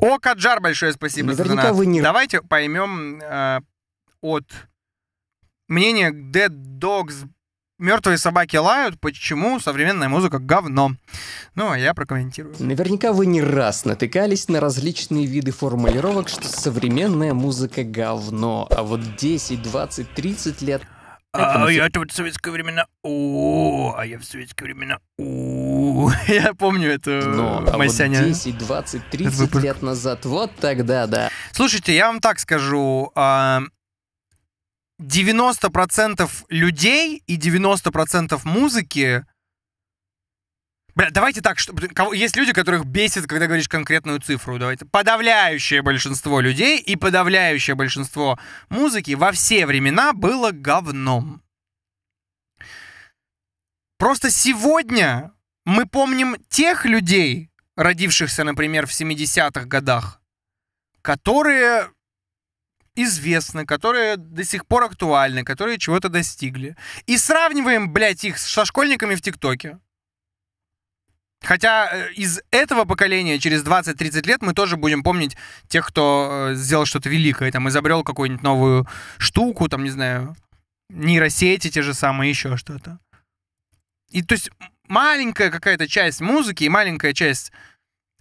О, Каджар, большое спасибо за донат. Вы не... Давайте поймем э, от мнения Dead Dogs мертвые собаки лают, почему современная музыка говно. Ну, а я прокомментирую. Наверняка вы не раз натыкались на различные виды формулировок, что современная музыка говно, а вот 10, 20, 30 лет а, а я это в советские времена. О, а я в советские времена. О, я помню это. Но, ну, а вот 10, 20, 30 лет назад. Вот тогда, да. Слушайте, я вам так скажу. 90% а, людей и 90% музыки Бля, давайте так, что, кого, есть люди, которых бесит, когда говоришь конкретную цифру. Давайте. Подавляющее большинство людей и подавляющее большинство музыки во все времена было говном. Просто сегодня мы помним тех людей, родившихся, например, в 70-х годах, которые известны, которые до сих пор актуальны, которые чего-то достигли. И сравниваем, блядь, их со школьниками в ТикТоке. Хотя э, из этого поколения через 20-30 лет мы тоже будем помнить тех, кто э, сделал что-то великое, там изобрел какую-нибудь новую штуку, там, не знаю, нейросети те же самые, еще что-то. И то есть маленькая какая-то часть музыки и маленькая часть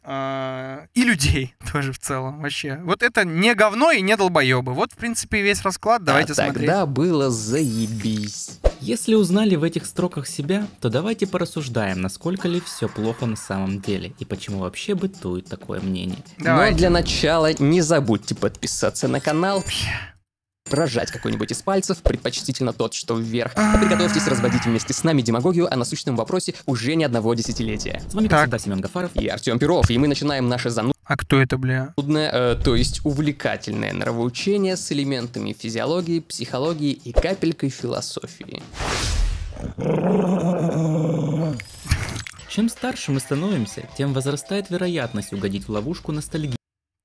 а, и людей тоже в целом вообще. Вот это не говно и не долбоебы. Вот, в принципе, весь расклад. А давайте а смотреть. тогда было заебись. Если узнали в этих строках себя, то давайте порассуждаем, насколько ли все плохо на самом деле и почему вообще бытует такое мнение. Давайте. Но для начала не забудьте подписаться на канал. Yeah прожать какой-нибудь из пальцев, предпочтительно тот, что вверх. И а. приготовьтесь разводить вместе с нами демагогию о насущном вопросе уже не одного десятилетия. С вами, как всегда, Семен Гафаров и Артем Перов, и мы начинаем наше зануд... А кто это, бля? Трудное, э, то есть увлекательное нравоучение с элементами физиологии, психологии и капелькой философии. Чем старше мы становимся, тем возрастает вероятность угодить в ловушку ностальгии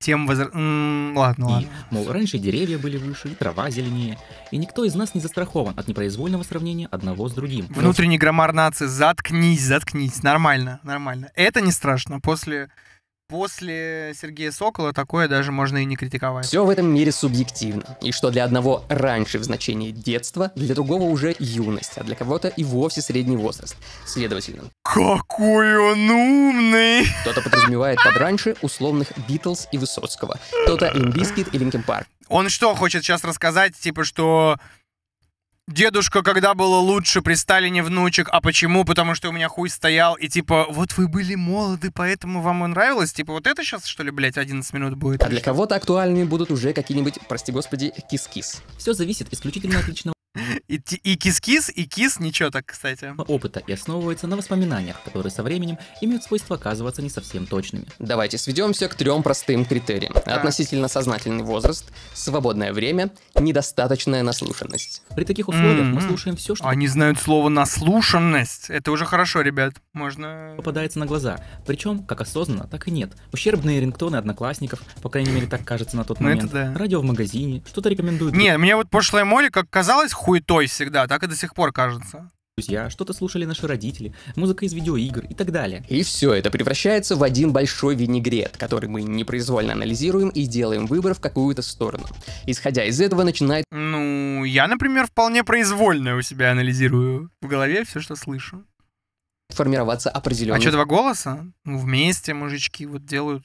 тем возра... М-м, ладно, и, ладно. Мол, раньше деревья были выше, и трава зеленее, и никто из нас не застрахован от непроизвольного сравнения одного с другим. Внутренний граммар нации, заткнись, заткнись, нормально, нормально. Это не страшно, после После Сергея Сокола такое даже можно и не критиковать. Все в этом мире субъективно. И что для одного раньше в значении детство, для другого уже юность, а для кого-то и вовсе средний возраст. Следовательно. Какой он умный! Кто-то подразумевает под раньше условных Битлз и Высоцкого, кто-то Лимбискит и Линкен Парк. Он что, хочет сейчас рассказать, типа, что дедушка, когда было лучше, при Сталине внучек, а почему? Потому что у меня хуй стоял, и типа, вот вы были молоды, поэтому вам и нравилось. Типа, вот это сейчас, что ли, блядь, 11 минут будет? А для кого-то актуальными будут уже какие-нибудь, прости господи, кис-кис. Все зависит исключительно от личного и, и кис-кис, и кис, ничего так, кстати. Опыта и основывается на воспоминаниях, которые со временем имеют свойство оказываться не совсем точными. Давайте сведемся к трем простым критериям. Да. Относительно сознательный возраст, свободное время, недостаточная наслушанность. При таких условиях mm-hmm. мы слушаем все, что... Они знают слово «наслушанность». Это уже хорошо, ребят. Можно... Попадается на глаза. Причем, как осознанно, так и нет. Ущербные рингтоны одноклассников, по крайней мере, так кажется на тот ну, момент. это да. Радио в магазине, что-то рекомендуют. Не, мне вот пошлое море, как казалось, хуетой всегда, так и до сих пор кажется друзья, что-то слушали наши родители, музыка из видеоигр и так далее. И все это превращается в один большой винегрет, который мы непроизвольно анализируем и делаем выбор в какую-то сторону. Исходя из этого начинает... Ну, я, например, вполне произвольно у себя анализирую в голове все, что слышу. Формироваться определенно. А что, два голоса? Ну, вместе мужички вот делают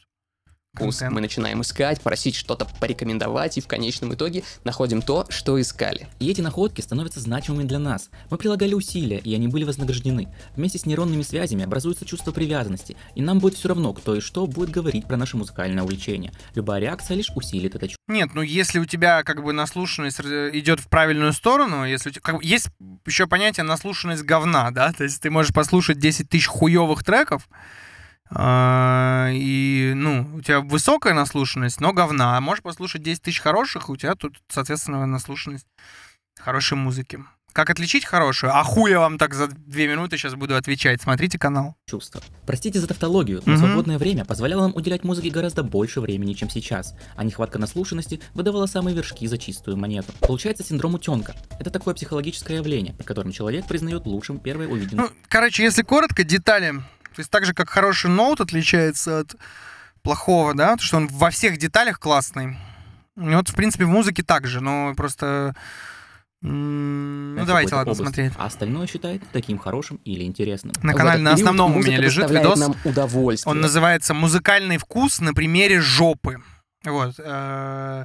вкус. Мы начинаем искать, просить что-то порекомендовать и в конечном итоге находим то, что искали. И эти находки становятся значимыми для нас. Мы прилагали усилия, и они были вознаграждены. Вместе с нейронными связями образуется чувство привязанности, и нам будет все равно, кто и что будет говорить про наше музыкальное увлечение. Любая реакция лишь усилит это чувство. Нет, ну если у тебя как бы наслушанность э, идет в правильную сторону, если у тебя, как, есть еще понятие наслушанность говна, да, то есть ты можешь послушать 10 тысяч хуевых треков, а, и, ну, у тебя высокая наслушанность, но говна. А можешь послушать 10 тысяч хороших, у тебя тут, соответственно, наслушанность хорошей музыки. Как отличить хорошую? А хуя вам так за две минуты сейчас буду отвечать. Смотрите канал. Чувство. Простите за тавтологию, но mm свободное время позволяло нам уделять музыке гораздо больше времени, чем сейчас, а нехватка наслушанности выдавала самые вершки за чистую монету. Получается синдром утенка. Это такое психологическое явление, при котором человек признает лучшим первое увиденное. Ну, короче, если коротко, детали то есть так же, как хороший ноут отличается от плохого, да, то, что он во всех деталях классный. И вот, в принципе, в музыке так же, но просто... Ну, давайте, ладно, область. смотреть. А остальное считает таким хорошим или интересным. На канале на основном у меня лежит видос. Нам удовольствие. Он называется «Музыкальный вкус на примере жопы». Вот. Э,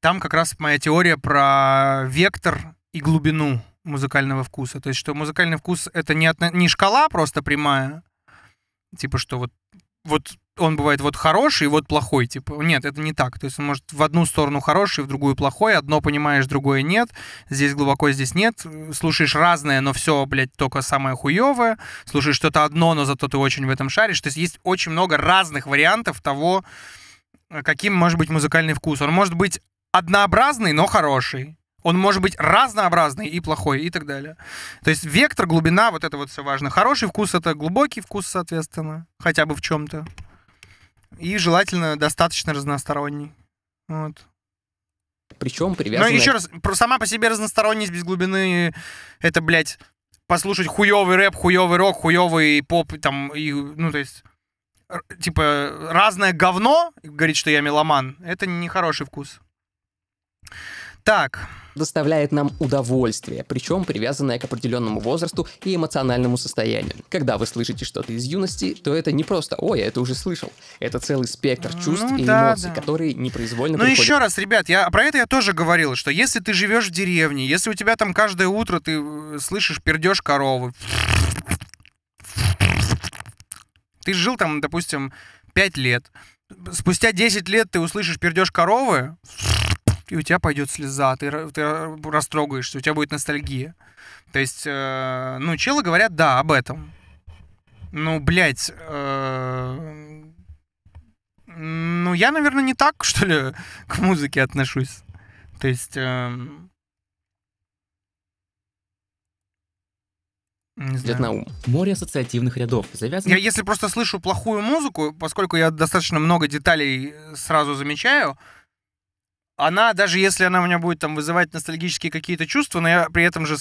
там как раз моя теория про вектор и глубину музыкального вкуса. То есть, что музыкальный вкус — это не, от, не шкала просто прямая, Типа, что вот, вот он бывает вот хороший, вот плохой, типа. Нет, это не так. То есть он может в одну сторону хороший, в другую плохой, одно понимаешь, другое нет. Здесь глубоко, здесь нет. Слушаешь разное, но все, блядь, только самое хуевое. Слушаешь что-то одно, но зато ты очень в этом шаришь. То есть есть очень много разных вариантов того, э, каким может быть музыкальный вкус. Он может быть однообразный, но хороший. Он может быть разнообразный и плохой и так далее. То есть вектор, глубина, вот это вот все важно. Хороший вкус — это глубокий вкус, соответственно, хотя бы в чем-то. И желательно достаточно разносторонний. Вот. Причем привязано... Ну, еще раз, сама по себе разносторонность без глубины — это, блядь, послушать хуёвый рэп, хуёвый рок, хуёвый поп, там, и, ну, то есть, типа, разное говно, говорит, что я меломан, это нехороший вкус. Так, доставляет нам удовольствие, причем привязанное к определенному возрасту и эмоциональному состоянию. Когда вы слышите что-то из юности, то это не просто «Ой, я это уже слышал». Это целый спектр ну чувств ну, и да, эмоций, да. которые непроизвольно Ну приходят... еще раз, ребят, я про это я тоже говорил, что если ты живешь в деревне, если у тебя там каждое утро ты э, слышишь пердеж коровы, ты жил там, допустим, 5 лет, спустя 10 лет ты услышишь пердеж коровы, и у тебя пойдет слеза, ты, ты растрогаешься, у тебя будет ностальгия. То есть, э, ну, челы говорят, да, об этом. Ну, блядь, э, ну, я, наверное, не так, что ли, к музыке отношусь. То есть... Э, знаю. на ум. Море ассоциативных рядов. Завязано... Я если просто слышу плохую музыку, поскольку я достаточно много деталей сразу замечаю, она, даже если она у меня будет там вызывать ностальгические какие-то чувства, но я при этом же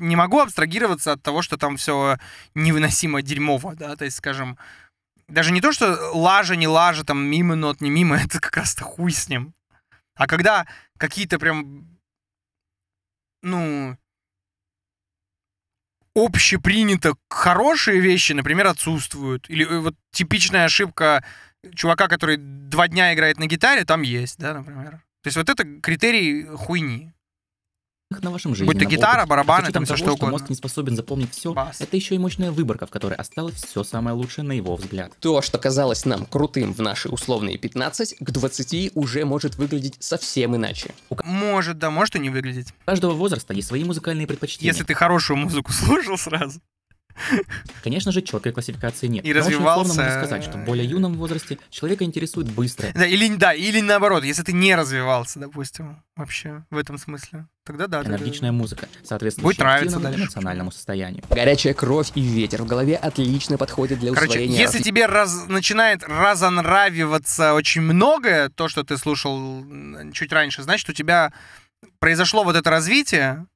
не могу абстрагироваться от того, что там все невыносимо дерьмово, да, то есть, скажем, даже не то, что лажа, не лажа, там, мимо нот, не мимо, это как раз-то хуй с ним. А когда какие-то прям, ну, общепринято хорошие вещи, например, отсутствуют. Или э, вот типичная ошибка чувака, который два дня играет на гитаре, там есть, да, например. То есть вот это критерий хуйни. На вашем жизни, Будь то гитара, опыт, барабаны, там все что угодно. мозг не способен запомнить все, Бас. это еще и мощная выборка, в которой осталось все самое лучшее на его взгляд. То, что казалось нам крутым в наши условные 15, к 20 уже может выглядеть совсем иначе. Может, да, может и не выглядеть. У каждого возраста есть свои музыкальные предпочтения. Если ты хорошую музыку слушал сразу. Конечно же, четкой классификации нет. И Но развивался... очень можно сказать, что в более э, юном возрасте человека интересует быстро. Да, или, да, или наоборот, если ты не развивался, допустим, вообще в этом смысле. Тогда да. Энергичная да, музыка, соответственно, Будет нравиться дальше. эмоциональному состоянию. Горячая кровь и ветер в голове отлично подходят для Короче, усвоения... если тебе раз... начинает разонравиваться очень многое, то, что ты слушал чуть раньше, значит, у тебя произошло вот это развитие,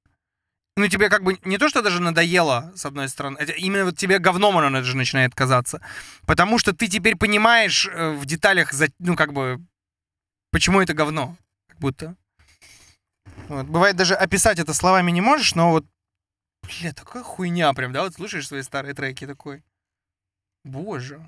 ну, тебе как бы не то, что даже надоело, с одной стороны, а именно вот тебе говном оно даже начинает казаться. Потому что ты теперь понимаешь э, в деталях, ну, как бы, почему это говно, как будто. Вот. Бывает, даже описать это словами не можешь, но вот, бля, такая хуйня прям, да, вот слушаешь свои старые треки такой. Боже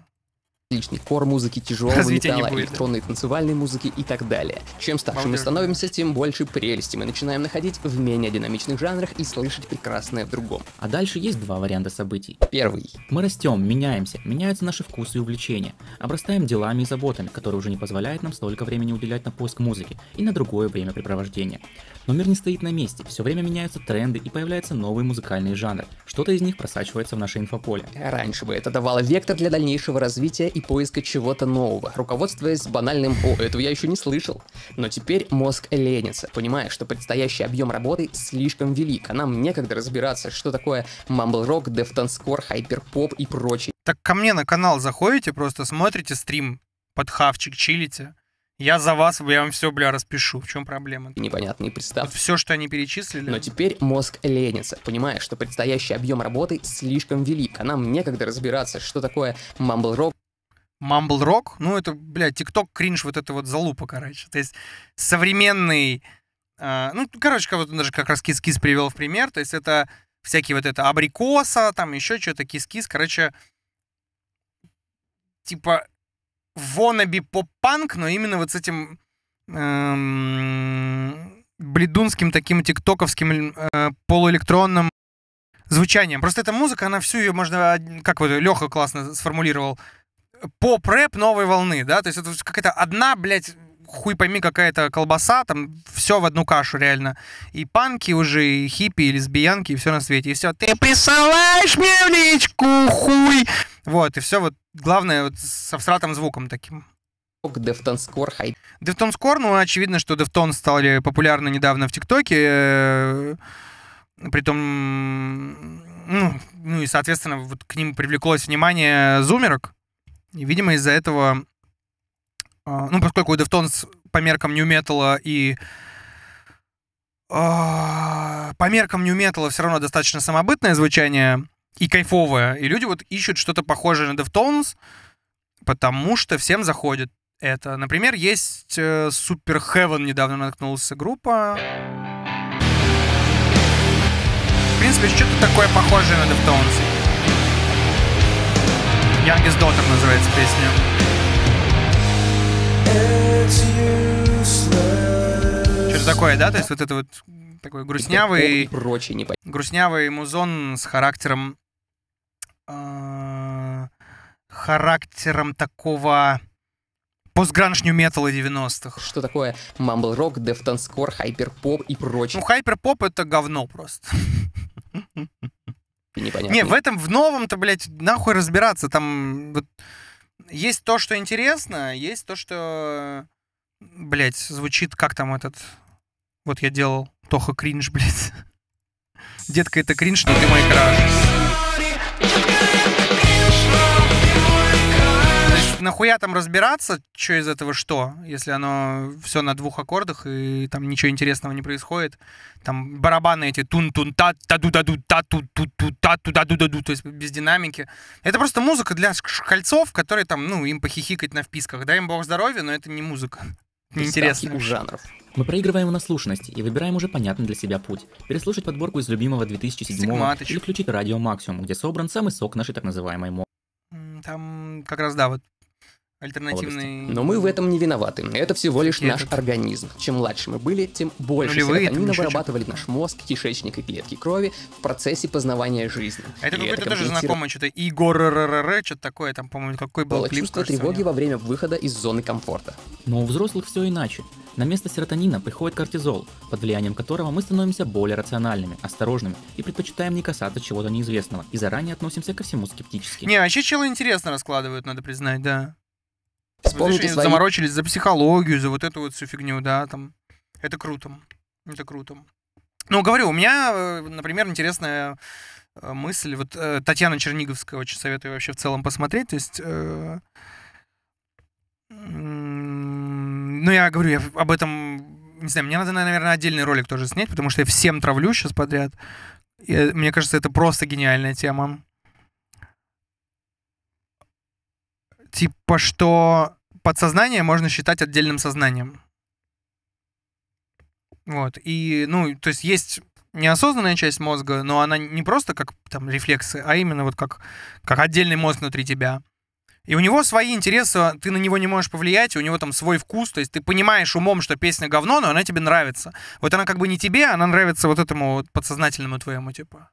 различной кор музыки, тяжелого металла, электронной да. танцевальной музыки и так далее. Чем старше Молодежь. мы становимся, тем больше прелести мы начинаем находить в менее динамичных жанрах и слышать прекрасное в другом. А дальше есть два варианта событий. Первый. Мы растем, меняемся, меняются наши вкусы и увлечения, обрастаем делами и заботами, которые уже не позволяют нам столько времени уделять на поиск музыки и на другое времяпрепровождение. Но мир не стоит на месте, все время меняются тренды и появляются новые музыкальные жанры. Что-то из них просачивается в наше инфополе. Раньше бы это давало вектор для дальнейшего развития и поиска чего-то нового, руководствуясь банальным «О, этого я еще не слышал». Но теперь мозг ленится, понимая, что предстоящий объем работы слишком велик, а нам некогда разбираться, что такое мамбл-рок, дефтонскор, хайперпоп и прочее. Так ко мне на канал заходите, просто смотрите стрим под хавчик чилите. Я за вас, я вам все, бля, распишу. В чем проблема? -то? Непонятные представки. Вот все, что они перечислили. Но теперь мозг ленится, понимая, что предстоящий объем работы слишком велик, а нам некогда разбираться, что такое мамблрок. Мамблрок? Ну, это, бля, тикток кринж, вот это вот залупа, короче. То есть современный... Э, ну, короче, как вот он даже как раз кис-кис привел в пример. То есть это всякие вот это абрикоса, там еще что-то, кис-кис. Короче, типа воноби поп-панк, но именно вот с этим эм, бледунским таким тиктоковским э, полуэлектронным звучанием. Просто эта музыка, она всю ее можно, как вот Леха классно сформулировал, поп-рэп новой волны, да, то есть это какая-то одна, блядь, хуй пойми какая-то колбаса, там все в одну кашу реально. И панки уже, и хиппи, и лесбиянки, и все на свете. И все, ты присылаешь мне в личку, хуй! Вот, и все вот, главное, вот со всратым звуком таким. Дефтонс скор хай. Дефтонс ну, очевидно, что Дефтон стали популярны недавно в ТикТоке. Э, притом, ну, ну и, соответственно, вот к ним привлеклось внимание зумерок. И, видимо, из-за этого а, ну, поскольку у по меркам New Metal и а, по меркам New Metal все равно достаточно самобытное звучание и кайфовое. И люди вот ищут что-то похожее на Deftones, потому что всем заходит это. Например, есть э, Super Heaven недавно наткнулся группа. В принципе, что-то такое похожее на Deftones. Youngest Daughter называется песня. Что-то такое, да? То есть вот это вот такой грустнявый... Прочий, не Грустнявый музон с характером... Э, характером такого... Постгранж нью металла 90-х. Что такое мамбл рок, дефтонскор, хайпер поп и прочее. Ну, хайпер поп это говно просто. Непонятно. Не, в этом, в новом-то, блядь, нахуй разбираться. Там вот, есть то, что интересно, есть то, что Блять, звучит, как там этот... Вот я делал Тоха Кринж, блядь. Детка, это кринж, но ты мой краш. Нахуя там разбираться, что из этого что, если оно все на двух аккордах и там ничего интересного не происходит. Там барабаны эти тун тун та та ду да ду та ту ту ту та ту да ду да ду, то есть без динамики. Это просто музыка для кольцов, которые там, ну, им похихикать на вписках. Да им бог здоровья, но это не музыка интересных жанров. Мы проигрываем на слушность и выбираем уже понятный для себя путь. Переслушать подборку из любимого 2007 Сигматыч. или включить радио Максимум, где собран самый сок нашей так называемой мо. Там как раз, да, вот альтернативный... Но мы в этом не виноваты. Это всего лишь наш организм. Чем младше мы были, тем ну, больше Нулевые, серотонина вырабатывали наш мозг, кишечник и клетки крови в процессе познавания жизни. А это какое-то тоже знакомое что-то Игор что-то такое, там, по-моему, какой был Было клип, чувство кажется, тревоги во время выхода из зоны комфорта. Но у взрослых все иначе. На место серотонина приходит кортизол, под влиянием которого мы становимся более рациональными, осторожными и предпочитаем не касаться чего-то неизвестного и заранее относимся ко всему скептически. Не, вообще а челы интересно раскладывают, надо признать, да. Вспомните свои... Заморочились за психологию, за вот эту вот всю фигню, да, там. Это круто. Это круто. Ну, говорю, у меня, э, например, интересная э, мысль. Вот э, Татьяна Черниговская очень советую вообще в целом посмотреть. То есть... Э... Ну, я говорю, я об этом не знаю, мне надо, наверное, отдельный ролик тоже снять, потому что я всем травлю сейчас подряд. И, мне кажется, это просто гениальная тема. типа, что подсознание можно считать отдельным сознанием. Вот. И, ну, то есть есть неосознанная часть мозга, но она не просто как там рефлексы, а именно вот как, как отдельный мозг внутри тебя. И у него свои интересы, ты на него не можешь повлиять, у него там свой вкус, то есть ты понимаешь умом, что песня говно, но она тебе нравится. Вот она как бы не тебе, она нравится вот этому подсознательному твоему, типа.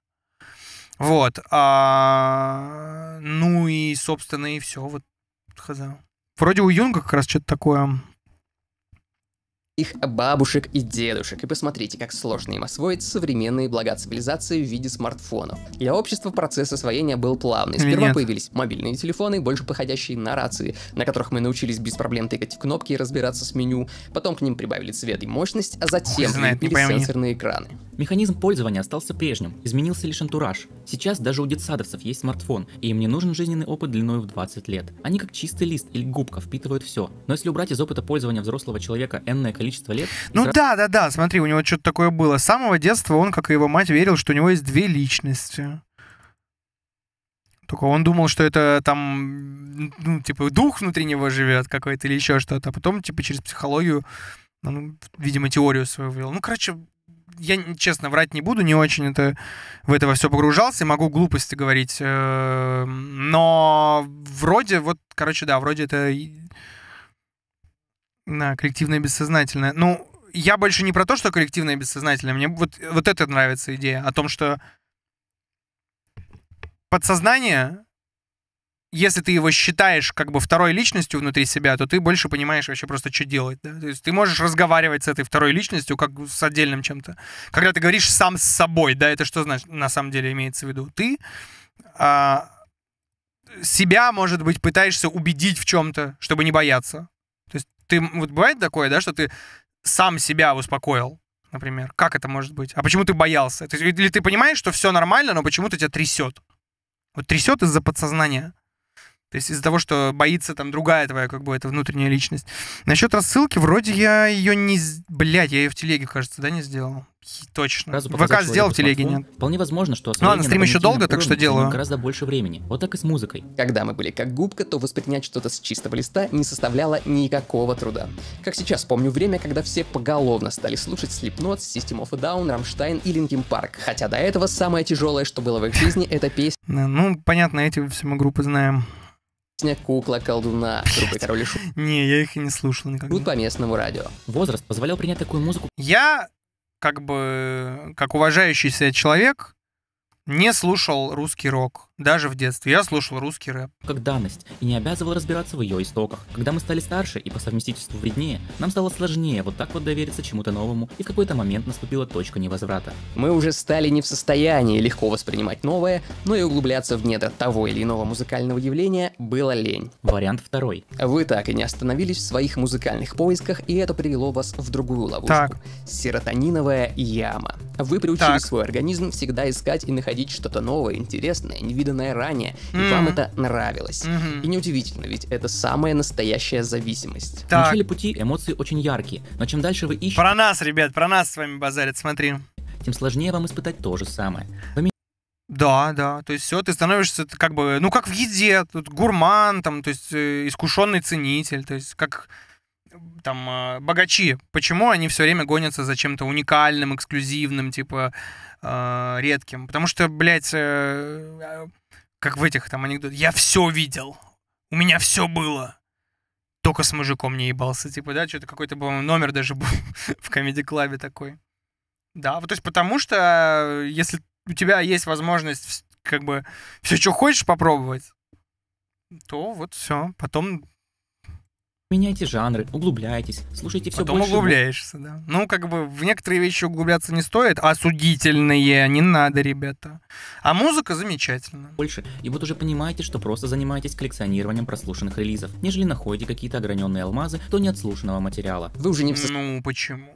Вот. А... Ну и, собственно, и все. Вот хз. Вроде у Юнга как раз что-то такое их бабушек и дедушек, и посмотрите, как сложно им освоить современные блага цивилизации в виде смартфонов. Для общества процесс освоения был плавный. Сперва Нет. появились мобильные телефоны, больше походящие на рации, на которых мы научились без проблем тыкать в кнопки и разбираться с меню, потом к ним прибавили цвет и мощность, а затем Ой, знает, сенсорные экраны. Механизм пользования остался прежним, изменился лишь антураж. Сейчас даже у детсадовцев есть смартфон, и им не нужен жизненный опыт длиной в 20 лет. Они как чистый лист или губка впитывают все. Но если убрать из опыта пользования взрослого человека энное количество лет... Ну сразу... да, да, да, смотри, у него что-то такое было. С самого детства он, как и его мать, верил, что у него есть две личности. Только он думал, что это там, ну, типа, дух внутри него живет какой-то или еще что-то. А потом, типа, через психологию, ну, видимо, теорию свою ввел. Ну, короче, я, честно, врать не буду, не очень это, в это во все погружался, могу глупости говорить. Э, но вроде, вот, короче, да, вроде это да, коллективное бессознательное. Ну, я больше не про то, что коллективное бессознательное. Мне вот, вот это нравится идея о том, что подсознание если ты его считаешь как бы второй личностью внутри себя, то ты больше понимаешь вообще просто, что делать. Да? То есть ты можешь разговаривать с этой второй личностью как с отдельным чем-то. Когда ты говоришь сам с собой, да, это что значит, на самом деле имеется в виду? Ты а, себя, может быть, пытаешься убедить в чем-то, чтобы не бояться. То есть ты, вот бывает такое, да, что ты сам себя успокоил, например. Как это может быть? А почему ты боялся? То есть, или ты понимаешь, что все нормально, но почему-то тебя трясет? Вот трясет из-за подсознания. То есть из-за того, что боится там другая твоя, как бы, эта внутренняя личность. Насчет рассылки, вроде я ее не... Блядь, я ее в телеге, кажется, да, не сделал? Точно. ВК сделал в телеге, нет. Вполне возможно, что... Ну ладно, стрим еще долго, так что делаю. Гораздо больше времени. Вот так и с музыкой. Когда мы были как губка, то воспринять что-то с чистого листа не составляло никакого труда. Как сейчас помню время, когда все поголовно стали слушать Slipknot, System of a Down, Rammstein и Linkin Park. Хотя до этого самое тяжелое, что было в их жизни, это песня... Ну, понятно, эти все мы группы знаем песня «Кукла-колдуна» группы Король и Шут. Не, я их и не слушал никогда. Тут по местному радио. Возраст позволял принять такую музыку. Я, как бы, как уважающийся человек, не слушал русский рок даже в детстве я слушал русский рэп. Как данность, и не обязывал разбираться в ее истоках. Когда мы стали старше и по совместительству вреднее, нам стало сложнее вот так вот довериться чему-то новому, и в какой-то момент наступила точка невозврата. Мы уже стали не в состоянии легко воспринимать новое, но и углубляться в недра того или иного музыкального явления было лень. Вариант второй. Вы так и не остановились в своих музыкальных поисках, и это привело вас в другую ловушку. Так. Серотониновая яма. Вы приучили так. свой организм всегда искать и находить что-то новое, интересное, невидимое выданное ранее, mm-hmm. и вам это нравилось. Mm-hmm. И неудивительно, ведь это самая настоящая зависимость. Так. В начале пути эмоции очень яркие, но чем дальше вы ищете... Про нас, ребят, про нас с вами базарят, смотри. Тем сложнее вам испытать то же самое. да, да. То есть все, ты становишься как бы, ну как в еде, тут гурман, там, то есть э, искушенный ценитель, то есть как там э, богачи. Почему они все время гонятся за чем-то уникальным, эксклюзивным, типа э, редким? Потому что, блядь, э, как в этих там анекдотах, я все видел, у меня все было. Только с мужиком не ебался, типа, да, что-то какой-то, по-моему, номер даже был в комедий-клабе такой. Да, вот то есть потому что э, если у тебя есть возможность как бы все, что хочешь попробовать, то вот все. Потом Меняйте жанры, углубляйтесь, слушайте все Потом больше. Потом углубляешься, да. Ну, как бы в некоторые вещи углубляться не стоит, а осудительные не надо, ребята. А музыка замечательная. Больше. И вот уже понимаете, что просто занимаетесь коллекционированием прослушанных релизов, нежели находите какие-то ограненные алмазы, то не отслушанного материала. Вы уже не в сос... Ну, почему?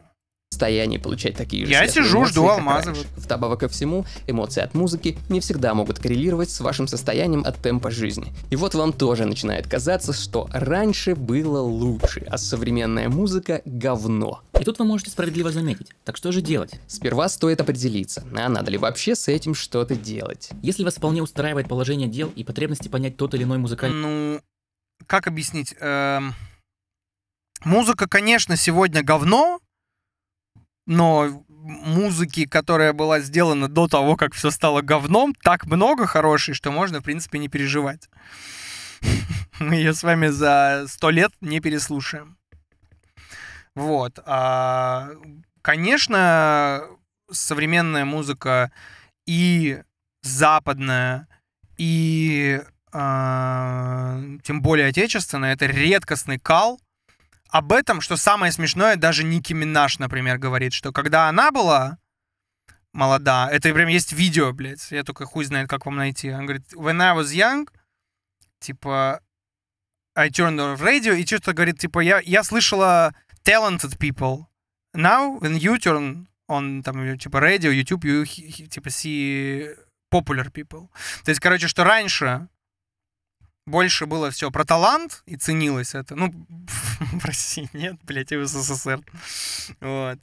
состоянии получать такие же Я сижу, эмоции, жду алмазов. Вдобавок ко всему, эмоции от музыки не всегда могут коррелировать с вашим состоянием от темпа жизни. И вот вам тоже начинает казаться, что раньше было лучше, а современная музыка — говно. И тут вы можете справедливо заметить, так что же делать? Сперва стоит определиться, а надо ли вообще с этим что-то делать. Если вас вполне устраивает положение дел и потребности понять тот или иной музыкальный... Ну, как объяснить? Эм... Музыка, конечно, сегодня говно, но музыки, которая была сделана до того, как все стало говном, так много хорошей, что можно, в принципе, не переживать. Мы ее с вами за сто лет не переслушаем. Вот. А, конечно, современная музыка и западная, и а, тем более отечественная, это редкостный кал — об этом, что самое смешное, даже Ники Минаж, например, говорит, что когда она была молода, это прям есть видео, блядь, я только хуй знает, как вам найти. он говорит, when I was young, типа, I turned on radio, и что-то говорит, типа, я, я слышала talented people. Now, when you turn on, там, типа, radio, YouTube, you, типа, see popular people. То есть, короче, что раньше больше было все про талант, и ценилось это. Ну, в России нет, блядь, и в СССР. Вот.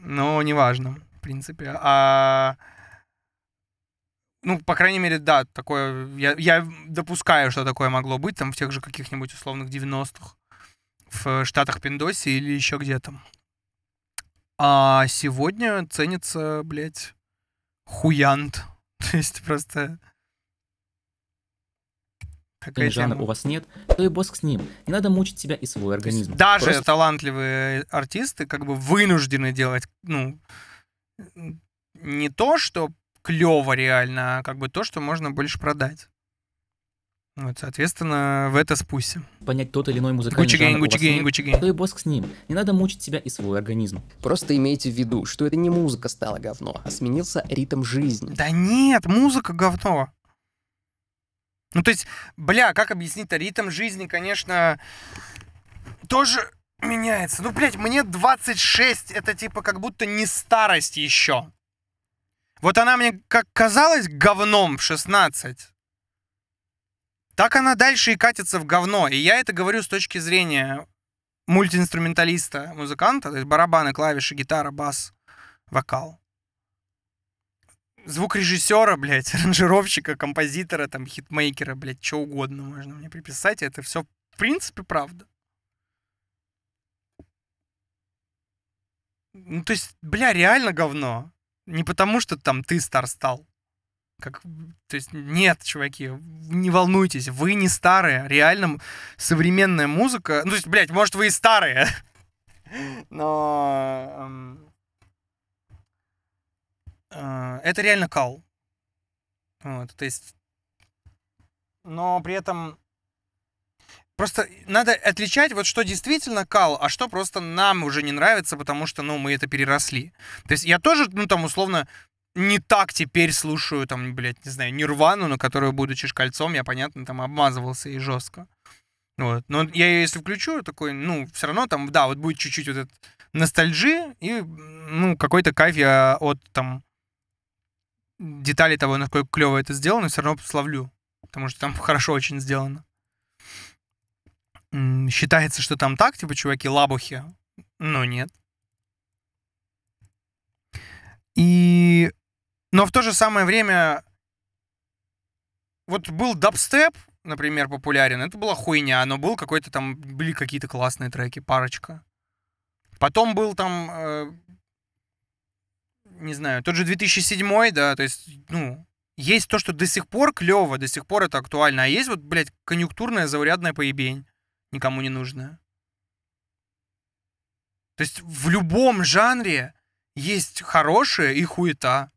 Но неважно, в принципе. А... Ну, по крайней мере, да, такое... Я, я допускаю, что такое могло быть там в тех же каких-нибудь условных 90-х в штатах Пиндоси или еще где-то. А сегодня ценится, блядь, хуянт. То есть просто Жанр у вас нет, то и босс с ним. Не надо мучить себя и свой организм. Даже Просто... талантливые артисты как бы вынуждены делать, ну, не то, что клево реально, а как бы то, что можно больше продать. Вот, соответственно, в это спустим. Понять тот или иной музыкальный Гуччи жанр Гуччи гейн, Гуччи гейн. то и босс с ним. Не надо мучить себя и свой организм. Просто имейте в виду, что это не музыка стала говно, а сменился ритм жизни. Да нет, музыка говно. Ну, то есть, бля, как объяснить-то? Ритм жизни, конечно, тоже меняется. Ну, блядь, мне 26, это типа как будто не старость еще. Вот она мне как казалась говном в 16. Так она дальше и катится в говно. И я это говорю с точки зрения мультиинструменталиста, музыканта, то есть барабаны, клавиши, гитара, бас, вокал звукорежиссера, блядь, аранжировщика, композитора, там, хитмейкера, блядь, что угодно можно мне приписать. Это все в принципе правда. Ну, то есть, бля, реально говно. Не потому, что там ты стар стал. Как, то есть, нет, чуваки, не волнуйтесь, вы не старые. Реально современная музыка... Ну, то есть, блядь, может, вы и старые, но эм, Э, это реально кал. Вот, то есть... Но при этом... Просто надо отличать, вот что действительно кал, а что просто нам уже не нравится, потому что, ну, мы это переросли. То есть я тоже, ну, там, условно, не так теперь слушаю, там, блядь, не знаю, Нирвану, на которую, будучи шкальцом, я, понятно, там обмазывался и жестко. Вот. Но я ее, если включу, такой, ну, все равно там, да, вот будет чуть-чуть вот этот ностальжи и, ну, какой-то кайф я от, там, детали того, насколько клево это сделано, все равно славлю. Потому что там хорошо очень сделано. Считается, что там так, типа, чуваки, лабухи. Но нет. И... Но в то же самое время... Вот был дабстеп, например, популярен. Это была хуйня, но был какой-то там... Были какие-то классные треки, парочка. Потом был там э, не знаю, тот же 2007, да, то есть, ну, есть то, что до сих пор клево, до сих пор это актуально, а есть вот, блядь, конъюнктурная заурядная поебень, никому не нужная. То есть в любом жанре есть хорошее и хуета.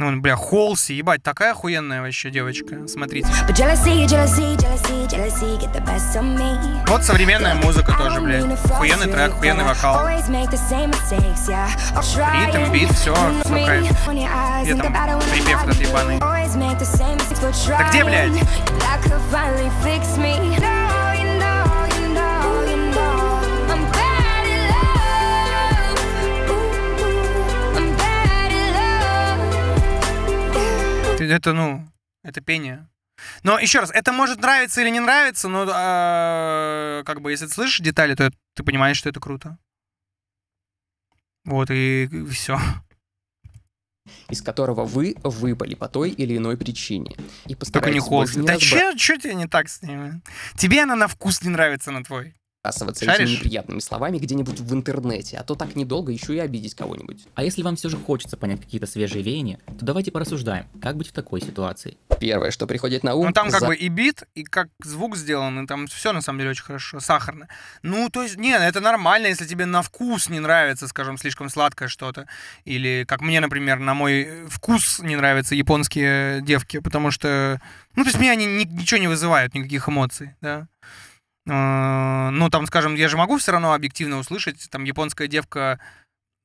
Ну, бля, Холси, ебать, такая охуенная вообще девочка. Смотрите. вот современная музыка тоже, бля Охуенный трек, охуенный вокал. Ритм, бит, все, все Где там припев этот ебаный? Да где, блядь? это, ну, это пение. Но еще раз, это может нравиться или не нравиться, но э, как бы если ты слышишь детали, то ты понимаешь, что это круто. Вот и все из которого вы выпали по той или иной причине. И Только не холодно. Да разбав... чё, чё тебе не так с ними? Тебе она на вкус не нравится, на твой отбрасываться Шаришь? этими неприятными словами где-нибудь в интернете, а то так недолго еще и обидеть кого-нибудь. А если вам все же хочется понять какие-то свежие веяния, то давайте порассуждаем, как быть в такой ситуации. Первое, что приходит на ум... Ну там как за... бы и бит, и как звук сделан, и там все на самом деле очень хорошо, сахарно. Ну, то есть, не, ну, это нормально, если тебе на вкус не нравится, скажем, слишком сладкое что-то. Или, как мне, например, на мой вкус не нравятся японские девки, потому что... Ну, то есть меня они ничего не вызывают, никаких эмоций, да. А, ну, там, скажем, я же могу все равно объективно услышать, там, японская девка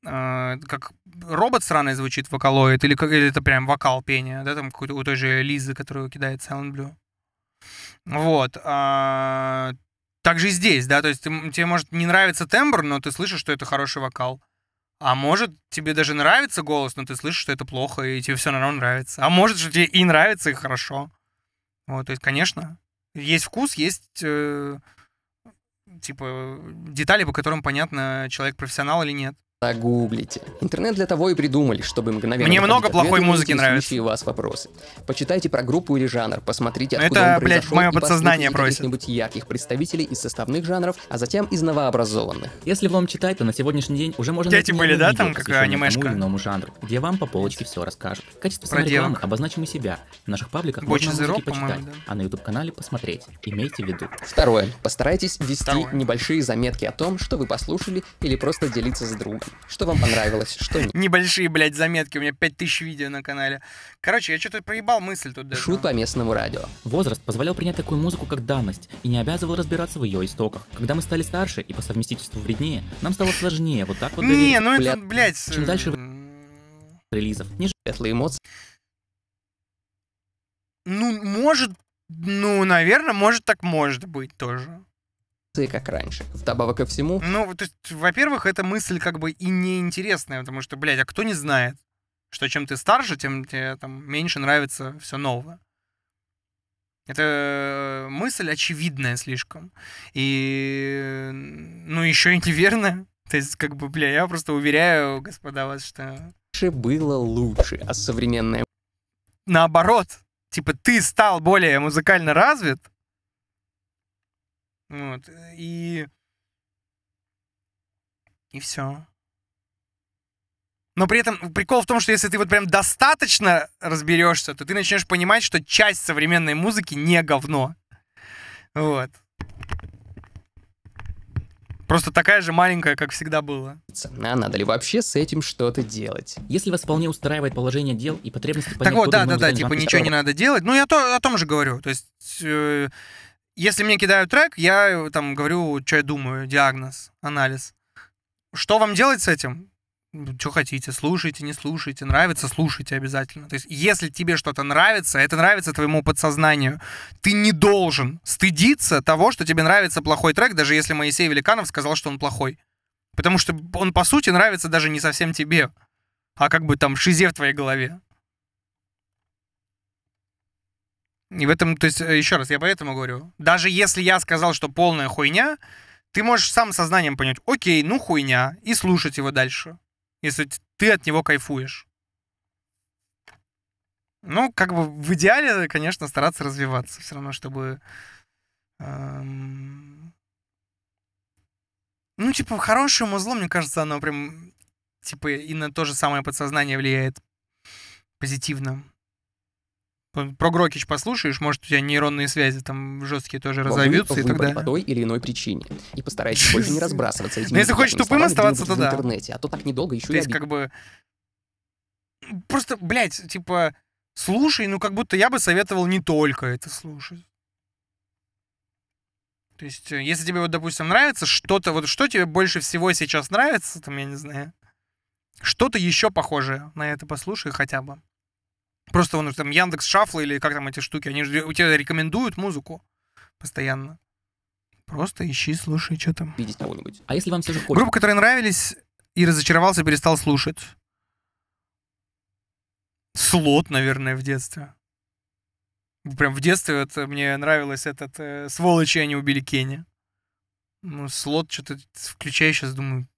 а, как робот сраный звучит, вокалоид, или, или это прям вокал пения, да, там какой-то у той же Лизы, которую кидает Silent Blue. Вот. А, также и здесь, да, то есть ты, тебе может не нравится тембр, но ты слышишь, что это хороший вокал. А может, тебе даже нравится голос, но ты слышишь, что это плохо, и тебе все равно нравится. А может, что тебе и нравится, и хорошо. Вот, то есть, конечно, есть вкус, есть э, типа детали, по которым понятно, человек профессионал или нет. Загуглите. Интернет для того и придумали, чтобы мгновенно... Мне много плохой музыки нравится. вас вопросы. Почитайте про группу или жанр, посмотрите, ну, откуда Это, он блядь, мое подсознание просит. нибудь ярких представителей из составных жанров, а затем из новообразованных. Если вам читать, то на сегодняшний день уже можно... Дети были, да, там, как анимешка? Тому иному жанру, где вам по полочке все расскажут. Качество рекламы обозначим и себя. В наших пабликах Больше можно зеро, почитать, да. а на YouTube-канале посмотреть. Имейте в виду. Второе. Постарайтесь вести Второе. небольшие заметки о том, что вы послушали, или просто делиться с другом. Что вам понравилось, что нет. Небольшие, блядь, заметки. У меня 5000 видео на канале. Короче, я что-то проебал мысль тут. Даже. Шут по местному радио. Возраст позволял принять такую музыку, как данность, и не обязывал разбираться в ее истоках. Когда мы стали старше и по совместительству вреднее, нам стало сложнее вот так вот Не, ну это, блядь... Чем дальше релизов, не светлые эмоции. Ну, может... Ну, наверное, может так может быть тоже как раньше. Вдобавок ко всему... Ну, то есть, во-первых, эта мысль как бы и неинтересная, потому что, блядь, а кто не знает, что чем ты старше, тем тебе там меньше нравится все новое. Это э, мысль очевидная слишком. И, ну, еще и неверная. То есть, как бы, бля, я просто уверяю, господа, вас, что... Было лучше, а современное... Наоборот. Типа, ты стал более музыкально развит, вот. И... И все. Но при этом прикол в том, что если ты вот прям достаточно разберешься, то ты начнешь понимать, что часть современной музыки не говно. Вот. Просто такая же маленькая, как всегда было. А надо ли вообще с этим что-то делать? Если вас вполне устраивает положение дел и потребности... Так вот, да-да-да, типа ничего не надо делать. Ну, я то, о том же говорю. То есть... Э, если мне кидают трек, я э, там говорю, что я думаю, диагноз, анализ. Что вам делать с этим? Что хотите, слушайте, не слушайте, нравится, слушайте обязательно. То есть, если тебе что-то нравится, это нравится твоему подсознанию, ты не должен стыдиться того, что тебе нравится плохой трек, даже если Моисей Великанов сказал, что он плохой. Потому что он, по сути, нравится даже не совсем тебе, а как бы там шизе в твоей голове. И в этом, то есть, э, еще раз, я поэтому говорю, даже если я сказал, что полная хуйня, ты можешь сам сознанием понять, окей, ну хуйня, и слушать его дальше, если ты от него кайфуешь. Ну, как бы в идеале, конечно, стараться развиваться все равно, чтобы... Эм... Ну, типа, хорошему зло, мне кажется, оно прям, типа, и на то же самое подсознание влияет позитивно. Про Грокич послушаешь, может, у тебя нейронные связи там жесткие тоже разовьются и так далее. по той или иной причине. И постарайся больше не разбрасываться этими Но ну, если хочешь тупым оставаться, то да. В интернете, а то так недолго еще есть, как бы... Просто, блядь, типа, слушай, ну как будто я бы советовал не только это слушать. То есть, э, если тебе вот, допустим, нравится что-то, вот что тебе больше всего сейчас нравится, там, я не знаю, что-то еще похожее на это послушай хотя бы. Просто он там Яндекс Шаффл или как там эти штуки, они же у тебя рекомендуют музыку постоянно. Просто ищи, слушай, что там. Видеть кого-нибудь. А если вам все же хочется? Группы, которые нравились и разочаровался, перестал слушать. Слот, наверное, в детстве. Прям в детстве это мне нравилось этот э, «Сволочи, они убили Кенни». Ну, слот что-то включаю сейчас, думаю,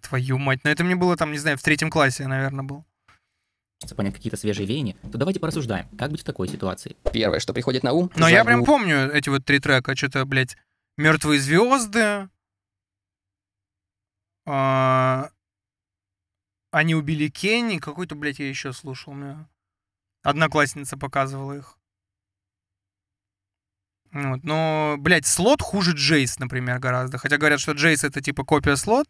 твою мать. Но это мне было там, не знаю, в третьем классе, наверное, был хочется понять какие-то свежие веяния, то давайте порассуждаем, как быть в такой ситуации. Первое, что приходит на ум. Но я прям помню эти вот три трека, что-то, блядь, мертвые звезды. А, Они убили Кенни, какой-то, блядь, я еще слушал. меня. Одноклассница показывала их. Вот. Но, блядь, слот хуже Джейс, например, гораздо. Хотя говорят, что Джейс это типа копия слот.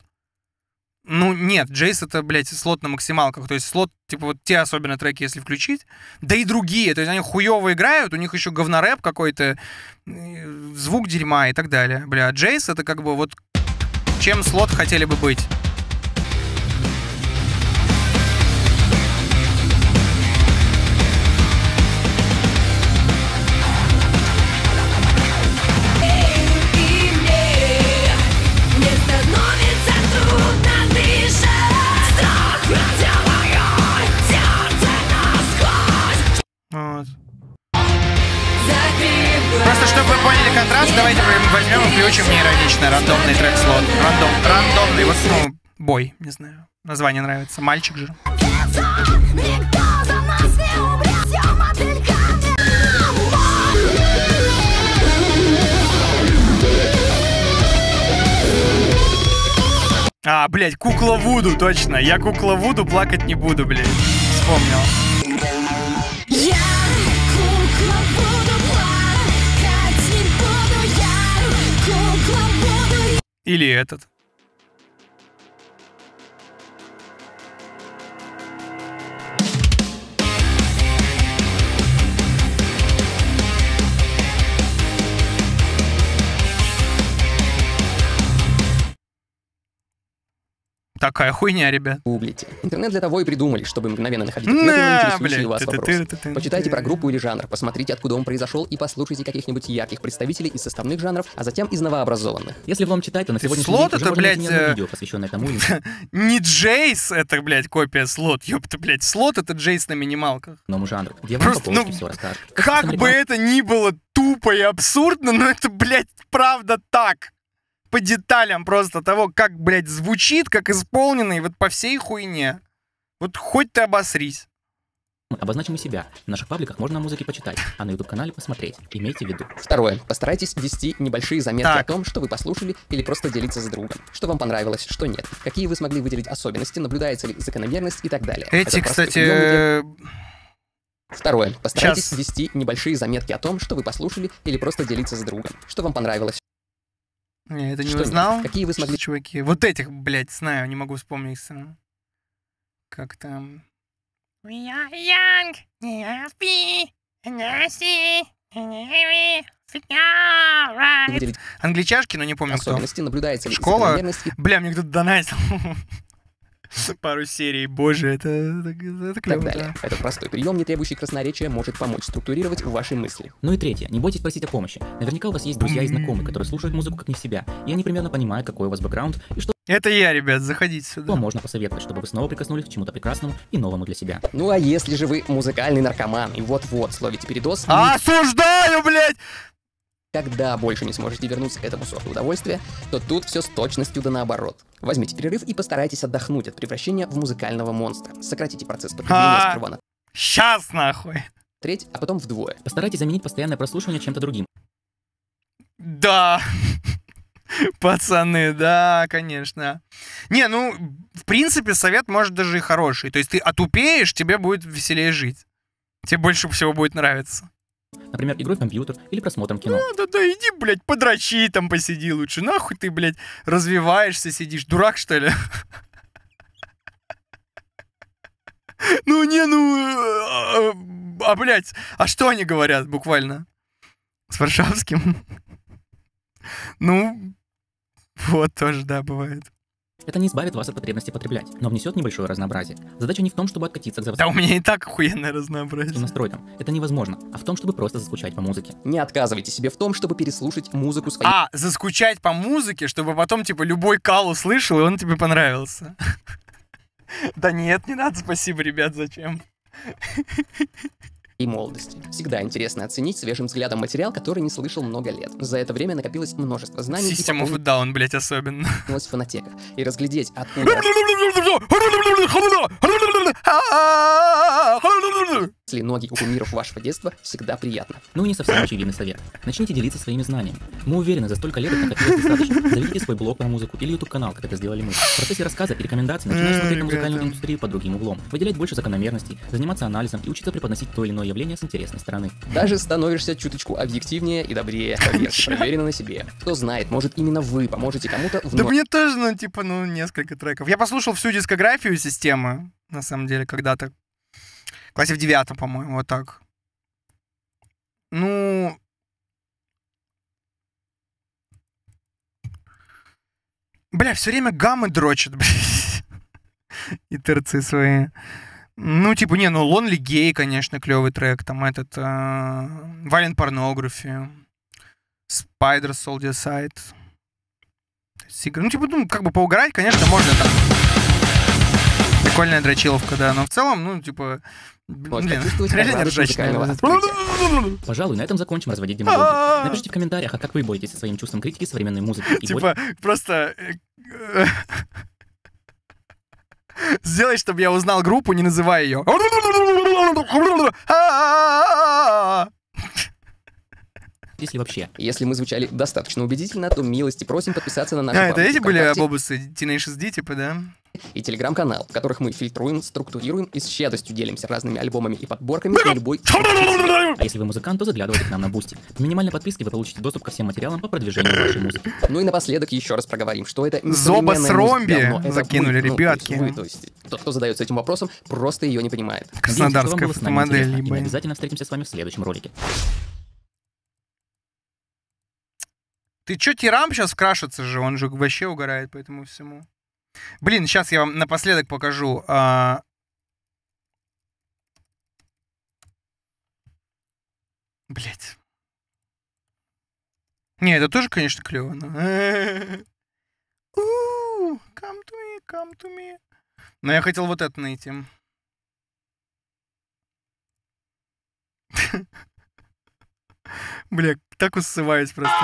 Ну, нет, Джейс это, блядь, слот на максималках. То есть слот, типа, вот те особенно треки, если включить. Да и другие. То есть они хуево играют, у них еще говнорэп какой-то, э, звук дерьма и так далее. Бля, Джейс это как бы вот чем слот хотели бы быть. Выбрали контраст, давайте возьмем и включим неиронично рандомный трек-слот. Рандом, рандомный, вот, ну, бой, не знаю. Название нравится. Мальчик же. А, блядь, кукла Вуду, точно. Я кукла Вуду плакать не буду, блядь. Вспомнил. Или этот? Такая хуйня, ребят. Гуглите. Интернет для того и придумали, чтобы мгновенно находить ответы на интересующие вас вопросы. Почитайте про группу или жанр, посмотрите, откуда он произошел, и послушайте каких-нибудь ярких представителей из составных жанров, а затем из новообразованных. Если вам читать, то на сегодняшний день уже можно не одно э, видео, посвященное тому. Не Джейс, это, блядь, копия слот. Ёпта, блядь, слот это Джейс на минималках. Новому жанру, где вам Просто, ну, все расскажут. Как бы это ни было тупо и абсурдно, но это, блядь, правда так по деталям просто того, как, блядь, звучит, как исполненный, вот по всей хуйне. Вот хоть ты обосрись. обозначим и себя. В наших пабликах можно о музыке почитать, а на YouTube-канале посмотреть. Имейте в виду. Второе. Постарайтесь вести небольшие заметки так. о том, что вы послушали, или просто делиться с другом. Что вам понравилось, что нет. Какие вы смогли выделить особенности, наблюдается ли закономерность и так далее. Эти, Это кстати... Второе. Постарайтесь Сейчас. вести небольшие заметки о том, что вы послушали, или просто делиться с другом. Что вам понравилось, я это не что узнал. Нет? Какие вы смогли... чуваки, вот этих, блядь, знаю, не могу вспомнить. Как там... We are young, we are free, and see, and Right. Англичашки, но не помню кто. Наблюдается Школа? Бля, мне кто-то донатил. пару серий. Боже, это, это клево. Так далее. Да. Это простой прием, не требующий красноречия, может помочь структурировать ваши мысли. Ну и третье. Не бойтесь просить о помощи. Наверняка у вас есть друзья и знакомые, которые слушают музыку как не себя, и они примерно понимают, какой у вас бэкграунд и что... Это я, ребят, заходите сюда. Вам можно посоветовать, чтобы вы снова прикоснулись к чему-то прекрасному и новому для себя. Ну а если же вы музыкальный наркоман и вот-вот словите передос. А, осуждаю, блядь! когда больше не сможете вернуться к этому сорту удовольствия, то тут все с точностью да наоборот. Возьмите перерыв и постарайтесь отдохнуть от превращения в музыкального монстра. Сократите процесс потребления а, сперва на... Сейчас нахуй! Треть, а потом вдвое. Постарайтесь заменить постоянное прослушивание чем-то другим. Да. Пацаны, да, конечно. Не, ну, в принципе, совет может даже и хороший. То есть ты отупеешь, тебе будет веселее жить. Тебе больше всего будет нравиться. Например, игрой в компьютер или просмотром кино. Да-да-да, ну, иди, блядь, подрочи там посиди лучше. Нахуй ты, блядь, развиваешься, сидишь. Дурак, что ли? Ну не, ну... А, а, а, блядь, а что они говорят буквально? С Варшавским? Ну, вот тоже, да, бывает. Это не избавит вас от потребности потреблять, но внесет небольшое разнообразие. Задача не в том, чтобы откатиться к заводам. Да у меня и так охуенное разнообразие. настройкам. Это невозможно, а в том, чтобы просто заскучать по музыке. Не отказывайте себе в том, чтобы переслушать музыку своей... А, заскучать по музыке, чтобы потом, типа, любой кал услышал, и он тебе понравился. Да нет, не надо, спасибо, ребят, зачем? и молодости. Всегда интересно оценить свежим взглядом материал, который не слышал много лет. За это время накопилось множество знаний. Система of Down, блять, особенно. фонотека. И разглядеть, откуда... ноги у кумиров вашего детства всегда приятно. Ну и не совсем очевидный совет. Начните делиться своими знаниями. Мы уверены, за столько лет их накопилось достаточно. Заведите свой блог про музыку или YouTube канал, как это сделали мы. В процессе рассказа и рекомендаций начинаешь смотреть на музыкальную индустрию под другим углом. Выделять больше закономерностей, заниматься анализом и учиться преподносить то или иное явление с интересной стороны. Даже становишься чуточку объективнее и добрее, поверь, на себе. Кто знает, может именно вы поможете кому-то вновь. Да мне тоже, ну, типа, ну, несколько треков. Я послушал всю дискографию системы, на самом деле, когда-то кстати, девятого, по-моему, вот так. Ну... Бля, все время гаммы дрочат, блядь. И терцы свои. Ну, типа, не, ну, Лонли Гей, конечно, клевый трек. Там этот... Вален Порнографи. Спайдер Soldier Side. Ну, типа, ну, как бы поугарать, конечно, можно там. Прикольная дрочиловка, да. Но в целом, ну, типа, ну, Пожалуй, на этом закончим разводить демагогию. Напишите в комментариях, а как вы боретесь со своим чувством критики современной музыки. Типа, просто... Э, сделай, чтобы я узнал группу, не называя ее если вообще. Если мы звучали достаточно убедительно, то милости просим подписаться на наш канал. А, это эти были бобусы Teenage D, типа, да? и телеграм-канал, в которых мы фильтруем, структурируем и с щедростью делимся разными альбомами и подборками на любой... А если вы музыкант, то заглядывайте к нам на Бусти. По минимальной подписке вы получите доступ ко всем материалам по продвижению вашей музыки. Ну и напоследок еще раз проговорим, что это... Зоба с Ромби закинули ну, ну, ребятки. то есть, тот, кто задается этим вопросом, просто ее не понимает. Краснодарская модель. И мы обязательно встретимся с вами в следующем ролике. Ты чё, Тирам сейчас крашится же? Он же вообще угорает по этому всему. Блин, сейчас я вам напоследок покажу. А... Блять. Не, это тоже, конечно, клево, но... Come to me, come to me. Но я хотел вот это найти. Бля, так усываюсь просто.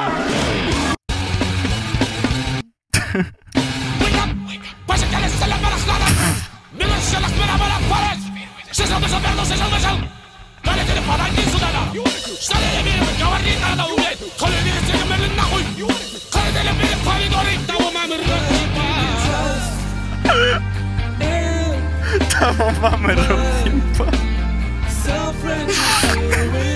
Там мамы родинка.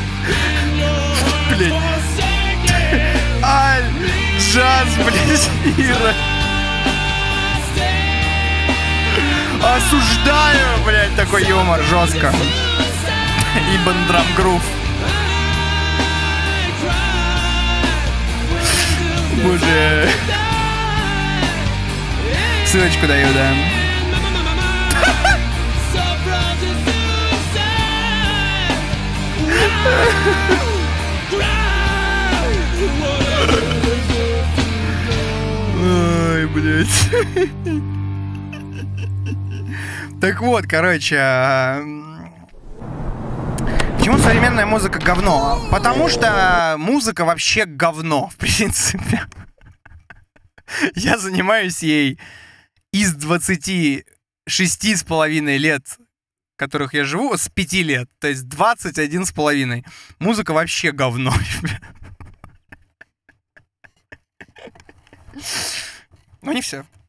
блядь, Осуждаю, блять, такой юмор жестко. и драм грув. Боже. Ссылочку даю, да. Ha ha ha! блядь. Так вот, короче, Почему современная музыка говно? Потому что музыка вообще говно, в принципе. Я занимаюсь ей из 26 с половиной лет, которых я живу, с 5 лет, то есть 21 с половиной. Музыка вообще говно, ребят. Но ну не все.